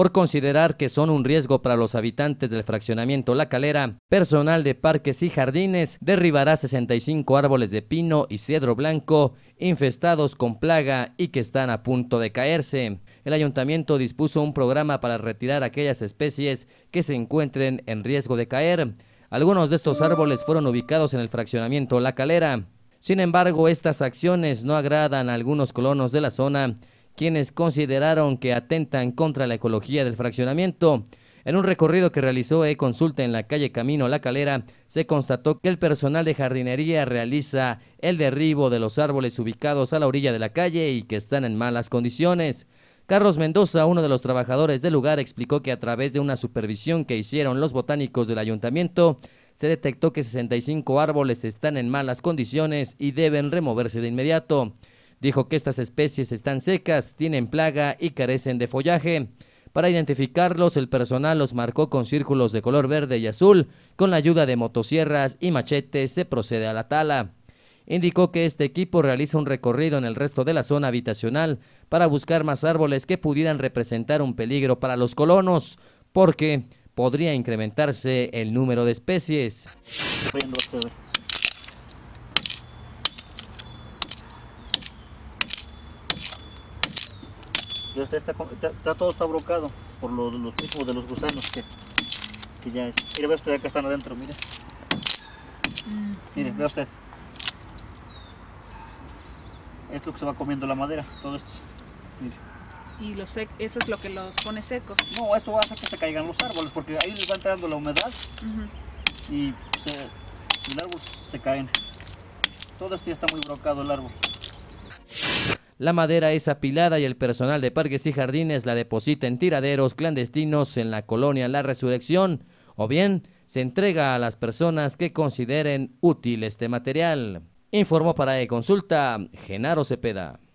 por considerar que son un riesgo para los habitantes del fraccionamiento La Calera, personal de parques y jardines derribará 65 árboles de pino y cedro blanco infestados con plaga y que están a punto de caerse. El ayuntamiento dispuso un programa para retirar aquellas especies que se encuentren en riesgo de caer. Algunos de estos árboles fueron ubicados en el fraccionamiento La Calera. Sin embargo, estas acciones no agradan a algunos colonos de la zona, quienes consideraron que atentan contra la ecología del fraccionamiento. En un recorrido que realizó E-Consulta en la calle Camino La Calera, se constató que el personal de jardinería realiza el derribo de los árboles ubicados a la orilla de la calle y que están en malas condiciones. Carlos Mendoza, uno de los trabajadores del lugar, explicó que a través de una supervisión que hicieron los botánicos del ayuntamiento, se detectó que 65 árboles están en malas condiciones y deben removerse de inmediato. Dijo que estas especies están secas, tienen plaga y carecen de follaje. Para identificarlos, el personal los marcó con círculos de color verde y azul. Con la ayuda de motosierras y machetes se procede a la tala. Indicó que este equipo realiza un recorrido en el resto de la zona habitacional para buscar más árboles que pudieran representar un peligro para los colonos, porque podría incrementarse el número de especies. está, todo está brocado por los, los mismos de los gusanos que, ya es. Mire, ve usted, acá están adentro, mire. Mire, vea usted. Es lo que se va comiendo la madera, todo esto. Mire. ¿Y los eso es lo que los pone secos? No, eso hace que se caigan los árboles, porque ahí les va entrando la humedad y los árboles se caen. Todo esto ya está muy brocado el árbol. La madera es apilada y el personal de parques y jardines la deposita en tiraderos clandestinos en la colonia La Resurrección o bien se entrega a las personas que consideren útil este material. Informó para e consulta Genaro Cepeda.